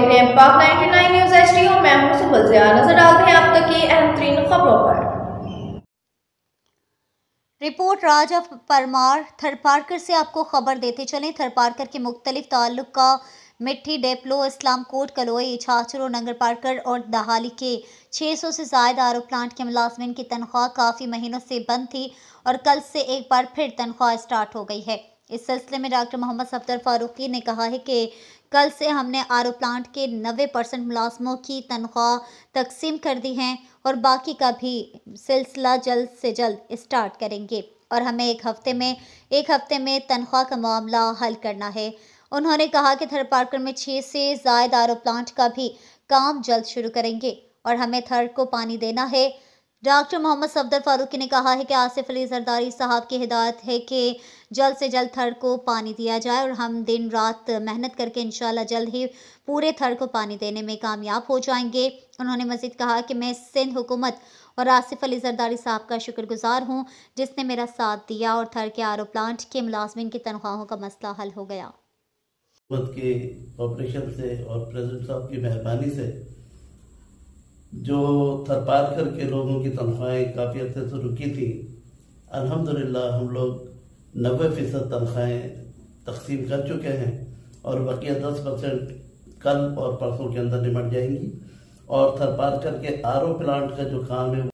देख रहे हैं पाक 99 न्यूज एच डी और मैं हूं सुबह से नजर डालते हैं आप तक की अहम तरीन खबरों पर रिपोर्ट राजा परमार थर पार्कर से आपको खबर देते चलें थर पार्कर के मुख्तलिफ ताल्लुक का मिट्टी डेपलो इस्लाम कोट कलोई छाछरों नंगर पार्कर और दहाली के 600 से जायद आर प्लांट के मुलाजमन की तनख्वाह काफ़ी महीनों से बंद थी और कल से एक बार फिर तनख्वाह स्टार्ट हो गई है इस सिलसिले में डॉक्टर मोहम्मद सफदर फारूकी ने कहा है कि कल से हमने आर प्लांट के नबे परसेंट मुलाजमों की तनख्वाह तकसीम कर दी हैं और बाकी का भी सिलसिला जल्द से जल्द स्टार्ट करेंगे और हमें एक हफ्ते में एक हफ्ते में तनख्वाह का मामला हल करना है उन्होंने कहा कि थर पार्कर में छः से जायद आर प्लांट का भी काम जल्द शुरू करेंगे और हमें थर को पानी देना है डॉक्टर मोहम्मद सफदर फारूकी ने कहा है कि आसिफ अली जरदारी साहब की हिदायत है कि जल्द से जल्द थर को पानी दिया जाए और हम दिन रात मेहनत करके इन जल्द ही पूरे थर को पानी देने में कामयाब हो जाएंगे उन्होंने मजीद कहा कि मैं सिंध हुकूमत और आसिफ अली जरदारी साहब का शुक्रगुजार हूँ जिसने मेरा साथ दिया और थर के आर प्लांट के मुलाजमन की तनख्वाहों का मसला हल हो गया के ऑपरेशन से और प्रेसिडेंट साहब की मेहरबानी से जो तरपार करके लोगों की तनख्वाहें काफ़ी हद से तो रुकी थी अल्हम्दुलिल्लाह हम लोग नब्बे फ़ीसद तनख्वाहें तकसीम कर चुके हैं और बकिया दस परसेंट कल और परसों के अंदर निमट जाएंगी और थरपार करके आर ओ प्लांट का जो काम है